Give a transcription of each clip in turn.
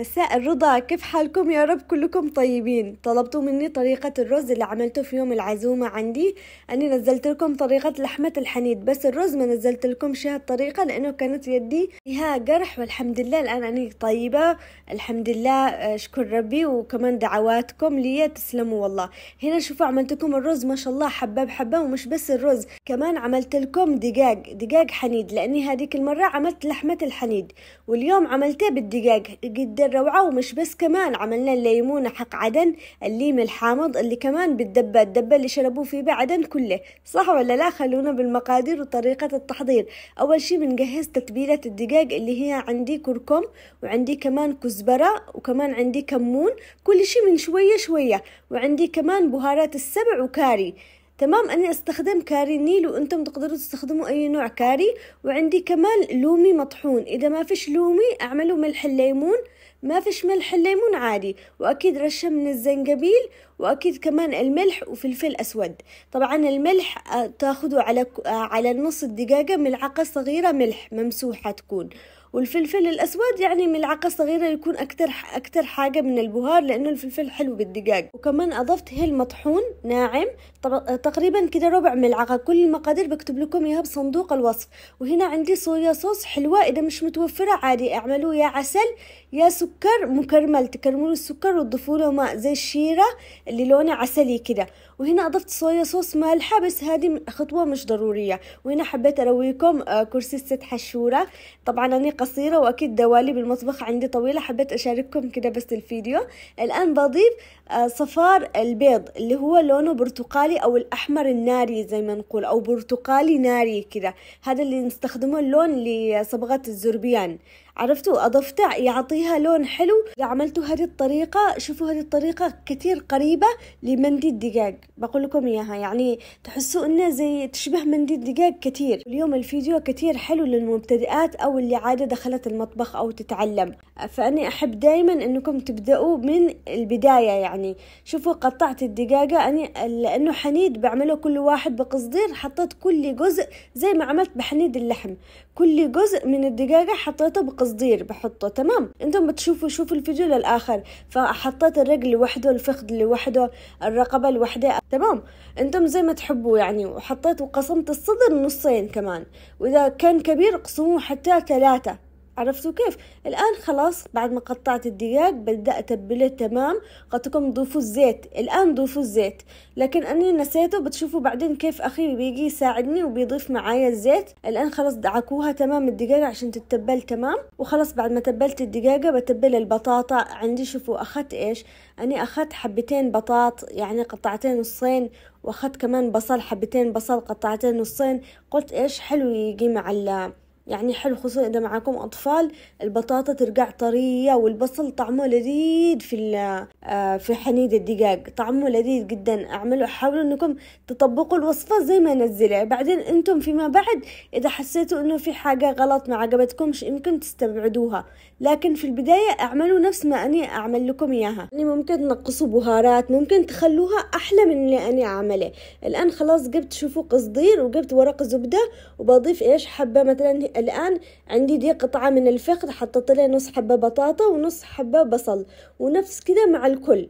مساء الرضا كيف حالكم يا رب كلكم طيبين طلبتوا مني طريقة الرز اللي عملته في يوم العزومة عندي أني نزلت لكم طريقة لحمة الحنيد بس الرز ما نزلت لكمش هالطريقة لأنه كانت يدي فيها جرح والحمد لله الآن أني طيبة الحمد لله آه، شكر ربي وكمان دعواتكم لي تسلموا والله هنا شوفوا عملت لكم الرز ما شاء الله حبة بحبة ومش بس الرز كمان عملت لكم دقاق دقاق حنيد لأني هذيك المرة عملت لحمة الحنيد واليوم عملته بالدقاق قدر الروعة ومش بس كمان عملنا الليمونة حق عدن الليم الحامض اللي كمان بالدبة الدبة اللي شربوه فيه بعدن كله صح ولا لا خلونا بالمقادير وطريقة التحضير أول شي بنجهز تتبيلة الدقاق اللي هي عندي كركم وعندي كمان كزبرة وكمان عندي كمون كل شي من شوية شوية وعندي كمان بهارات السبع وكاري تمام أنا استخدم كاري النيل وأنتم تقدروا تستخدموا أي نوع كاري وعندي كمان لومي مطحون إذا ما فيش لومي أعملوا ملح الليمون ما فيش ملح الليمون عادي وأكيد رشة من الزنجبيل وأكيد كمان الملح وفلفل أسود طبعا الملح آه، تاخذوا على آه، على نص الدقيقه ملعقة صغيرة ملح ممسوحة تكون والفلفل الاسود يعني ملعقه صغيره يكون اكثر اكثر حاجه من البهار لانه الفلفل حلو بالدجاج وكمان اضفت هيل مطحون ناعم تقريبا كده ربع ملعقه كل المقادير بكتب لكم اياها بصندوق الوصف وهنا عندي صويا صوص حلوه اذا مش متوفره عادي اعملوا يا عسل يا سكر مكرمل تكرملوا السكر وتضيفوا له ماء زي الشيره اللي لونها عسلي كده وهنا اضفت صويا صوص مالحه بس هذه خطوه مش ضروريه وهنا حبيت ارويكم آه، كرسي ست حشوره طبعا انا قصيرة وأكيد دواليب المطبخ عندي طويلة حبيت أشارككم كده بس الفيديو الآن بضيف آه، صفار البيض اللي هو لونه برتقالي أو الأحمر الناري زي ما نقول أو برتقالي ناري كذا هذا اللي نستخدمه اللون لصبغة الزربيان عرفتوا أضفته يعطيها لون حلو إذا عملتوا هذه الطريقة شوفوا هذه الطريقة كثير قريبة لمندي الدقاق بقول لكم إياها يعني تحسوا إنه زي تشبه مندي الدقاق كثير اليوم الفيديو كثير حلو للمبتدئات أو اللي عادة دخلت المطبخ أو تتعلم فأني أحب دايما إنكم تبدأوا من البداية يعني يعني شوفوا قطعت الدقاقة أنا لأنه حنيد بعمله كل واحد بقصدير حطيت كل جزء زي ما عملت بحنيد اللحم كل جزء من الدقاقة حطيته بقصدير بحطه تمام أنتم بتشوفوا شوفوا الفيديو للآخر فحطيت الرجل لوحده الفخذ لوحده الرقبة لوحده تمام أنتم زي ما تحبوا يعني وحطيت وقسمت الصدر نصين كمان وإذا كان كبير قسموه حتى ثلاثة عرفتوا كيف الآن خلاص بعد ما قطعت الدجاج بدأ أتبله تمام قلت لكم ضيفوا الزيت الآن ضيفوا الزيت لكن اني نسيته بتشوفوا بعدين كيف أخي بيجي يساعدني وبيضيف معايا الزيت الآن خلاص دعكوها تمام الدجاجة عشان تتبل تمام وخلاص بعد ما تبلت الدجاجة بتبل البطاطا عندي شوفوا أخذت إيش اني أخذت حبتين بطاط يعني قطعتين نصين وأخذت كمان بصل حبتين بصل قطعتين نصين قلت إيش حلو يجي مع يعني حلو خصوصا إذا معاكم أطفال البطاطا ترجع طرية والبصل طعمه لذيذ في آه، في حنيد الدجاج طعمه لذيذ جدا اعملوا حاولوا إنكم تطبقوا الوصفة زي ما نزلها بعدين أنتم فيما بعد إذا حسيتوا إنه في حاجة غلط ما عجبتكمش يمكن تستبعدوها لكن في البداية اعملوا نفس ما أني أعمل لكم إياها يعني ممكن تنقصوا بهارات ممكن تخلوها أحلى من اللي أنا أعمله الآن خلاص جبت شوفوا قصدير وجبت ورق زبدة وبضيف إيش حبة مثلا الآن عندي دي قطعة من الفخذ حطيت لها نص حبة بطاطا ونص حبة بصل ونفس كده مع الكل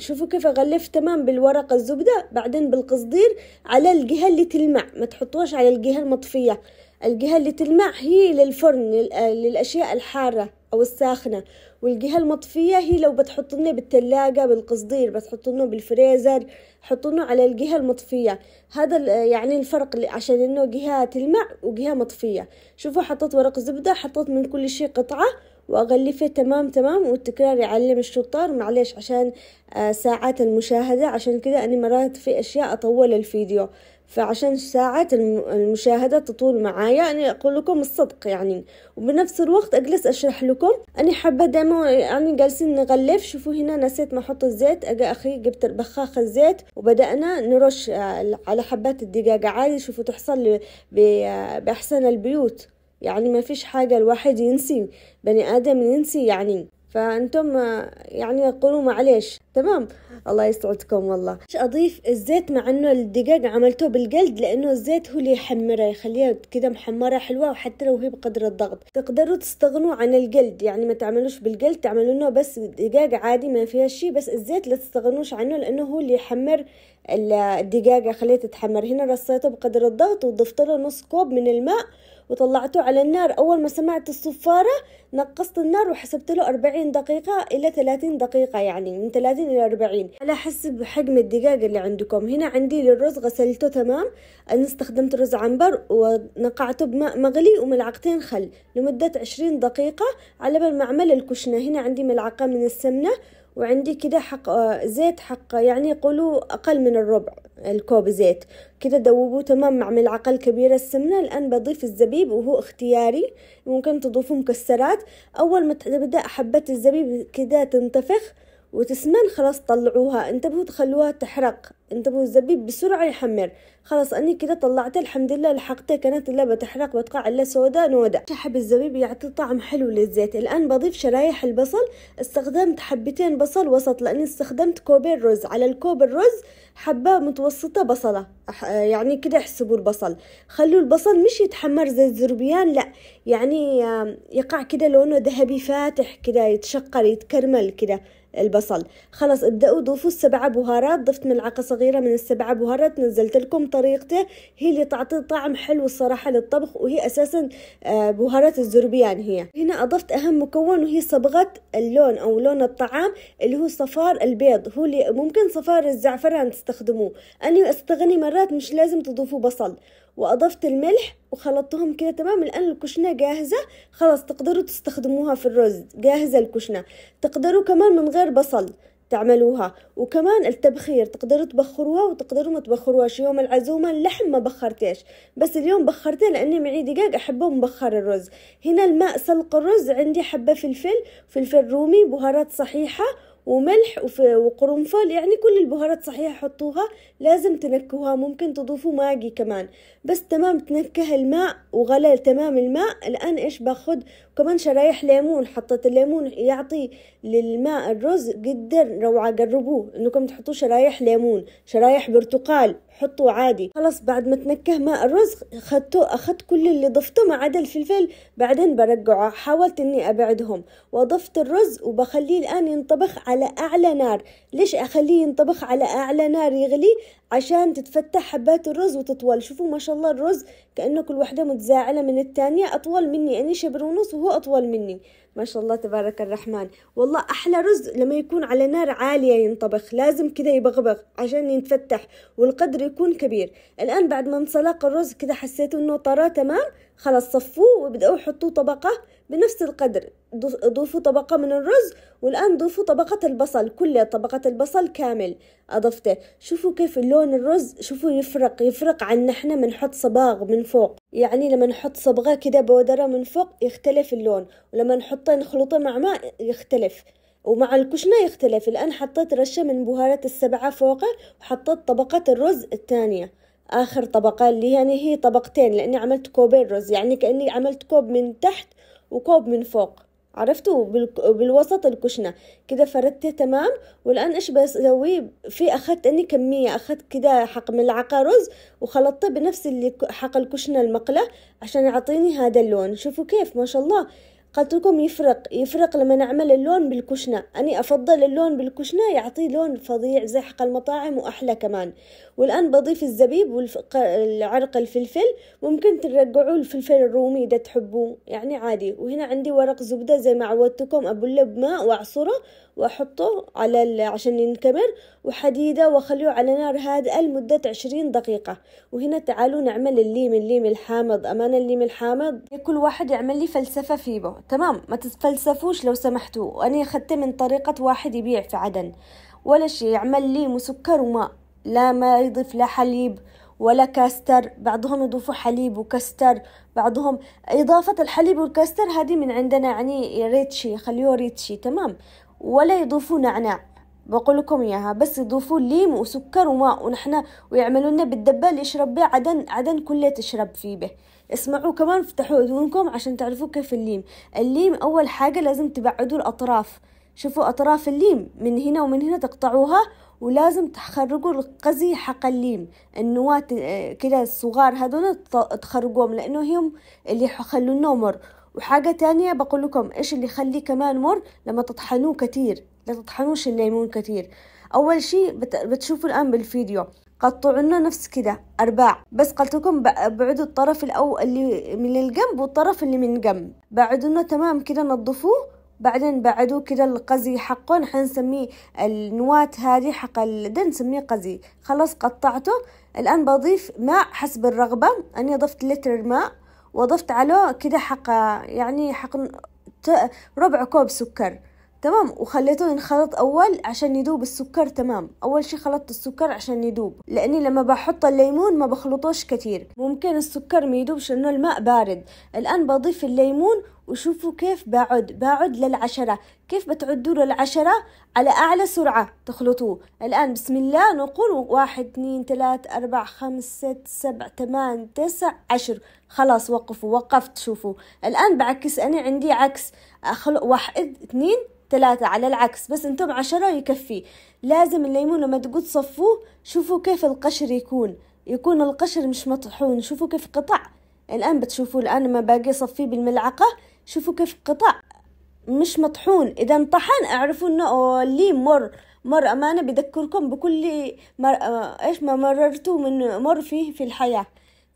شوفوا كيف أغلف تمام بالورق الزبدة بعدين بالقصدير على الجهة اللي تلمع ما تحطوش على الجهة المطفية الجهة اللي تلمع هي للفرن للأشياء الحارة أو الساخنة والجهة المطفية هي لو بتحطنه بالتلاجة بالقصدير بتحطنه بالفريزر حطنه على الجهة المطفية هذا يعني الفرق عشان إنه جهة تلمع وجهة مطفية شوفوا حطيت ورق زبدة حطيت من كل شيء قطعة وأغلفه تمام تمام والتكرار يعلم الشطار معليش عشان آه، ساعات المشاهدة عشان كذا أني مرات في أشياء أطول الفيديو فعشان ساعات المشاهدة تطول معايا أنا أقول لكم الصدق يعني وبنفس الوقت أجلس أشرح لكم أنا حابة دائما يعني جالسين نغلف شوفوا هنا نسيت ما أحط الزيت أجا أخي جبت البخاخ الزيت وبدأنا نرش آه، على حبات الدجاجة عادي شوفوا تحصل بأحسن البيوت يعني ما فيش حاجة الواحد ينسي بني آدم ينسي يعني فأنتم يعني يقولوا معلش تمام الله يسعدكم والله ايش اضيف الزيت مع انه الدقيق عملته بالجلد لانه الزيت هو اللي يحمرها يخليها كذا محمره حلوه وحتى لو هي بقدر الضغط تقدروا تستغنوا عن الجلد يعني ما تعملوش بالجلد تعملونه بس دقيق عادي ما فيها شيء بس الزيت لا تستغنوش عنه لانه هو اللي يحمر الدجاجه خليته تتحمر هنا رصيته بقدر الضغط وضفت له نص كوب من الماء وطلعته على النار أول ما سمعت الصفارة نقصت النار وحسبت له 40 دقيقة إلى 30 دقيقة يعني من 30 30 إلى 40 على حسب حجم الدجاج اللي عندكم هنا عندي للرز غسلته تمام أنا استخدمت رز عنبر ونقعته بماء مغلي وملعقتين خل لمدة 20 دقيقة على بال ما أعمل الكشنة هنا عندي ملعقة من السمنة وعندي كده حق زيت حق يعني قولوا أقل من الربع الكوب زيت كده دوبوه تمام مع ملعقة كبيره السمنة الآن بضيف الزبيب وهو اختياري ممكن تضيفوا مكسرات أول ما تبدأ حبة الزبيب كده تنتفخ وتسمان خلاص طلعوها انتبهوا تخلوها تحرق انتبهوا الزبيب بسرعة يحمر خلاص أني كده طلعته الحمد لله لحقته كانت اللبة بتحرق بتقع سوداء نودا شحب الزبيب يعطي طعم حلو للزيت الآن بضيف شرايح البصل استخدمت حبتين بصل وسط لأني استخدمت كوبين رز على الكوب الرز حبة متوسطة بصلة يعني كده احسبوا البصل خلوا البصل مش يتحمر زي الزربيان لا يعني يقع كده لونه ذهبي فاتح كده يتشقر يتكرمل كده البصل خلص ابدأوا ضيفوا السبعة بهارات ضفت ملعقة صغيرة من السبعة بهارات نزلت لكم طريقته هي اللي تعطي طعم حلو الصراحة للطبخ وهي أساسا آه، بهارات الزربيان هي هنا أضفت أهم مكون وهي صبغة اللون أو لون الطعام اللي هو صفار البيض هو اللي ممكن صفار الزعفران تستخدموه أنا أستغني مرات مش لازم تضيفوا بصل واضفت الملح وخلطتهم كده تمام الان الكشنه جاهزه خلاص تقدروا تستخدموها في الرز جاهزه الكشنه تقدروا كمان من غير بصل تعملوها وكمان التبخير تقدروا تبخروها وتقدروا ما تبخروهاش يوم العزومة اللحم ما بخرتيش بس اليوم بخرته لأني معي دقاق أحبه مبخر الرز هنا الماء سلق الرز عندي حبة فلفل فلفل رومي بهارات صحيحة وملح وقرنفل يعني كل البهارات صحيحة حطوها لازم تنكهوها ممكن تضيفوا ماجي كمان بس تمام تنكه الماء وغلى تمام الماء الآن إيش باخد كمان شرايح ليمون حطيت الليمون يعطي للماء الرز جدا روعة جربوه انكم تحطوا شرايح ليمون شرايح برتقال حطوا عادي خلاص بعد ما تنكه ماء الرز خدته أخدت كل اللي ضفته ما عدا الفلفل بعدين برجعه حاولت إني أبعدهم وضفت الرز وبخليه الآن ينطبخ على أعلى نار ليش أخليه ينطبخ على أعلى نار يغلي عشان تتفتح حبات الرز وتطول شوفوا ما شاء الله الرز كأنه كل وحده متزاعلة من التانية أطول مني أني يعني شبر ونص وهو هو أطول مني ما شاء الله تبارك الرحمن والله أحلى رز لما يكون على نار عالية ينطبخ لازم كذا يبغبغ عشان ينفتح والقدر يكون كبير الآن بعد ما انسلق الرز كذا حسيت أنه طرى تمام خلاص صفوه وبدأوا يحطوه طبقة بنفس القدر ضيفوا طبقة من الرز والآن ضيفوا طبقة البصل كلها طبقة البصل كامل أضفته شوفوا كيف اللون الرز شوفوا يفرق يفرق عن نحنا بنحط صباغ من فوق يعني لما نحط صبغة كده بودرة من فوق يختلف اللون ولما نحطه نخلطه مع ماء يختلف ومع الكشنة يختلف الآن حطيت رشة من بهارة السبعة فوقه وحطيت طبقة الرز الثانيه آخر طبقة اللي يعني هي طبقتين لأني عملت كوبين رز يعني كأني عملت كوب من تحت وكوب من فوق عرفتوا بالوسط الكشنة كده فردته تمام والآن إيش بسوي في أخذت أني كمية أخذت كده حق ملعقة رز وخلطته بنفس اللي حق الكشنة المقلة عشان يعطيني هذا اللون شوفوا كيف ما شاء الله قلتلكم يفرق يفرق لما نعمل اللون بالكشنة أني أفضل اللون بالكشنة يعطي لون فظيع زي حق المطاعم وأحلى كمان والآن بضيف الزبيب والعرق الفلفل ممكن ترجعوا الفلفل الرومي إذا تحبوه يعني عادي وهنا عندي ورق زبدة زي ما عودتكم أبله بماء وأعصره وأحطه على عشان ينكمر وحديدة وأخليه على نار هادئة لمدة عشرين دقيقة وهنا تعالوا نعمل الليم الليم الحامض أمان الليم الحامض كل واحد يعمل لي فلسفة فيبه تمام ما تتفلسفوش لو سمحتوا وأنا أخذته من طريقة واحد يبيع في عدن ولا شيء يعمل ليم وسكر وماء لا ما يضيف لا حليب ولا كاستر بعضهم يضيفوا حليب وكاستر بعضهم إضافة الحليب والكاستر هذه من عندنا يعني ريتشي خليه ريتشي تمام ولا يضيفوا نعناع بقول لكم اياها بس يضيفوا ليم وسكر وماء ونحنا ويعملوا لنا بالدبه اللي يشرب به عدن عدن كله تشرب فيه به اسمعوا كمان افتحوا اذنكم عشان تعرفوا كيف الليم الليم اول حاجه لازم تبعدوا الاطراف شوفوا اطراف الليم من هنا ومن هنا تقطعوها ولازم تخرجوا القزي حق الليم النواة آه، كده الصغار هذول تخرجوهم لانه هم اللي حخلوا النمر وحاجة تانية بقول لكم إيش اللي يخليه كمان مر لما تطحنوه كتير لا تطحنوش الليمون كتير أول شي بتشوفوا الآن بالفيديو قطعونه نفس كده أرباع بس قلت لكم بعدوا الطرف الأول اللي من الجنب والطرف اللي من بعدوا بعدونه تمام كده نظفوه بعدين بعدوه كده القزي حقه نحن نسميه النواة هذه حق ده نسميه قزي خلاص قطعته الآن بضيف ماء حسب الرغبة أنا ضفت لتر ماء وضفت عليه كده حق يعني حق ربع كوب سكر تمام وخليته ينخلط اول عشان يدوب السكر تمام اول شي خلطت السكر عشان يدوب لاني لما بحط الليمون ما بخلطوش كتير ممكن السكر ما يدوبش لانه الماء بارد الان بضيف الليمون وشوفوا كيف بعد بعد للعشرة كيف بتعدوا للعشرة على أعلى سرعة تخلطوه الآن بسم الله نقول واحد اثنين ثلاث أربع خمس ست سبع ثمان تسع عشر خلاص وقفوا وقفت شوفوا الآن بعكس أنا عندي عكس أخل... واحد اثنين ثلاثة على العكس بس انتم عشرة يكفي لازم الليمون لما تقول صفوه شوفوا كيف القشر يكون يكون القشر مش مطحون شوفوا كيف قطع الآن بتشوفوا الآن ما باقي صفيه بالملعقة شوفوا كيف قطع مش مطحون اذا انطحن اعرفوا انه اللي مر مر امانه بذكركم بكل مر... ايش ما مررتوا من مر فيه في الحياه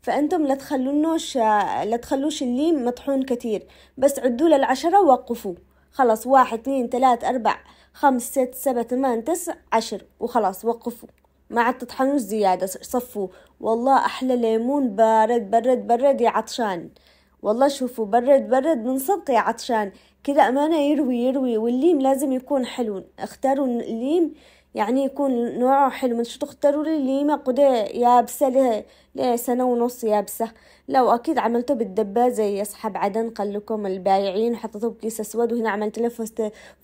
فانتم لا تخلونوش لا تخلوش الليم مطحون كثير بس عدوا للعشرة ووقفوا خلاص واحد اثنين ثلاث اربع خمس ست سبعة ثمان تسع عشر وخلاص وقفوا ما عاد تطحنوش زيادة صفوا والله أحلى ليمون بارد برد برد يا عطشان والله شوفوا برد برد من صدقي عطشان كذا أمانة يروي يروي والليم لازم يكون حلو اختاروا الليم يعني يكون نوعه حلو من شو تختاروا لي ليمة قد يابسة له سنة ونص يابسة لو أكيد عملته بالدبة زي أصحاب عدن قال لكم البايعين وحطته بكيس أسود وهنا عملت له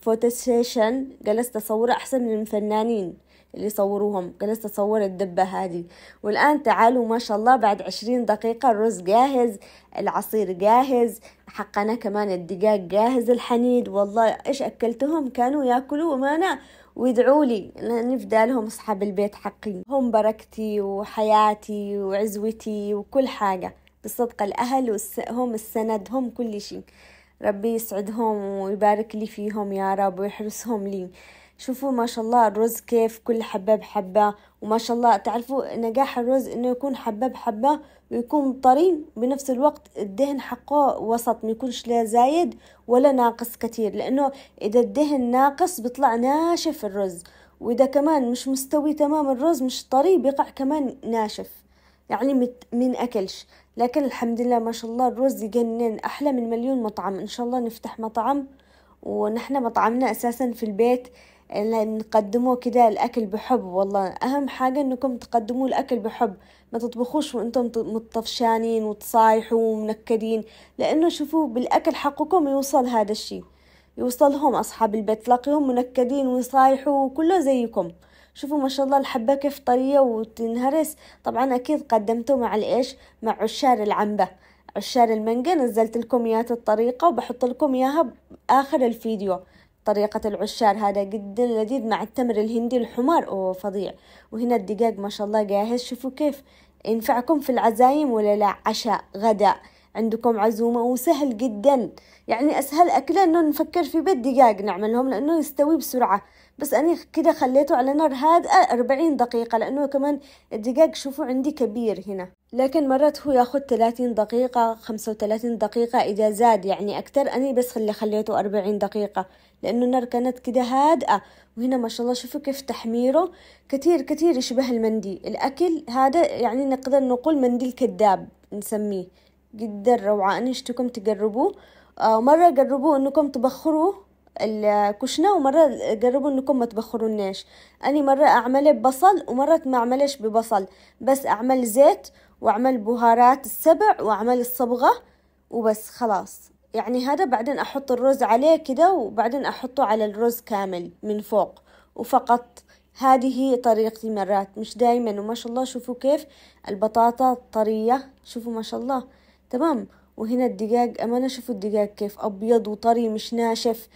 فوتوسيشن جلست أصوره أحسن من الفنانين اللي صوروهم جلست اصور الدبة هذه والان تعالوا ما شاء الله بعد عشرين دقيقة الرز جاهز العصير جاهز حقنا كمان الدجاج جاهز الحنيد والله ايش اكلتهم كانوا ياكلوا ومانا ويدعوا لي نفدى لهم أصحاب البيت حقي هم بركتي وحياتي وعزوتي وكل حاجة بالصدق الأهل هم السند هم كل شيء ربي يسعدهم ويبارك لي فيهم يا رب ويحرسهم لي شوفوا ما شاء الله الرز كيف كل حبة بحبة وما شاء الله تعرفوا نجاح الرز انه يكون حبة بحبة ويكون طري بنفس الوقت الدهن حقه وسط ما يكونش لا زايد ولا ناقص كتير لانه اذا الدهن ناقص بيطلع ناشف الرز واذا كمان مش مستوي تمام الرز مش طري بيقع كمان ناشف يعني من أكلش لكن الحمد لله ما شاء الله الرز يجنن أحلى من مليون مطعم إن شاء الله نفتح مطعم ونحن مطعمنا أساسا في البيت نقدموه كده الأكل بحب والله أهم حاجة أنكم تقدموا الأكل بحب ما تطبخوش وأنتم متطفشانين وتصايحوا ومنكدين لأنه شوفوا بالأكل حقكم يوصل هذا الشي يوصلهم أصحاب البيت تلاقيهم منكدين ويصايحوا وكله زيكم شوفوا ما شاء الله الحبة كيف طرية وتنهرس طبعا أكيد قدمته مع الإيش مع عشار العنبة عشار المانجا نزلت لكم إياها الطريقة وبحط لكم إياها بآخر الفيديو طريقة العشار هذا جدا لذيذ مع التمر الهندي الحمار أوه فظيع وهنا الدجاج ما شاء الله جاهز شوفوا كيف ينفعكم في العزايم ولا لا عشاء غداء عندكم عزومة وسهل جدا يعني أسهل أكلة أنه نفكر في بيت دجاج نعملهم لأنه يستوي بسرعة بس أنا كده خليته على نار هادئة أربعين دقيقة لأنه كمان الدقاق شوفوا عندي كبير هنا لكن مرات هو ياخد ثلاثين دقيقة خمسة وثلاثين دقيقة إذا زاد يعني أكتر أنا بس اللي خليته أربعين دقيقة لأنه النار كانت كده هادئة وهنا ما شاء الله شوفوا كيف تحميره كتير كتير يشبه المندي الأكل هذا يعني نقدر نقول منديل كذاب نسميه جدا روعة أنا اشتكم تجربوه آه مرة جربوه أنكم تبخروه الكشنة ومرة جربوا انكم ما تبخروناش اني مرة اعمله ببصل ومرات ما اعملش ببصل بس اعمل زيت واعمل بهارات السبع واعمل الصبغة وبس خلاص يعني هذا بعدين احط الرز عليه كده وبعدين احطه على الرز كامل من فوق وفقط هذه هي طريقتي مرات مش دايما وما شاء الله شوفوا كيف البطاطا طرية شوفوا ما شاء الله تمام وهنا الدجاج أمانة شوفوا الدجاج كيف أبيض وطري مش ناشف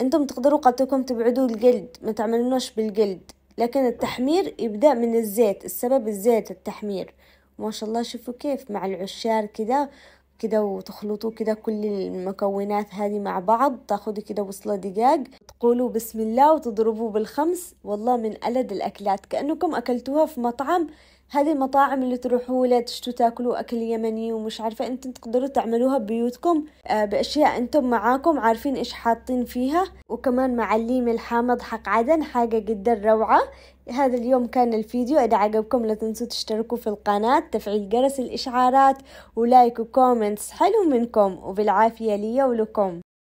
انتم تقدروا قتلكم تبعدوا الجلد ما تعملونوش بالجلد لكن التحمير يبدأ من الزيت السبب الزيت التحمير ما شاء الله شوفوا كيف مع العشار كده كده وتخلطوا كده كل المكونات هذه مع بعض تاخذوا كده وصلة دجاج تقولوا بسم الله وتضربوا بالخمس والله من ألد الأكلات كأنكم أكلتوها في مطعم هذه المطاعم اللي تروحوا لها تشتوا تاكلوا أكل يمني ومش عارفة أنتم تقدروا تعملوها ببيوتكم آه، بأشياء أنتم معاكم عارفين إيش حاطين فيها وكمان معليم الحامض حق عدن حاجة جدا روعة هذا اليوم كان الفيديو إذا عجبكم لا تنسوا تشتركوا في القناة تفعيل جرس الإشعارات ولايك وكومنتس حلو منكم وبالعافية لي ولكم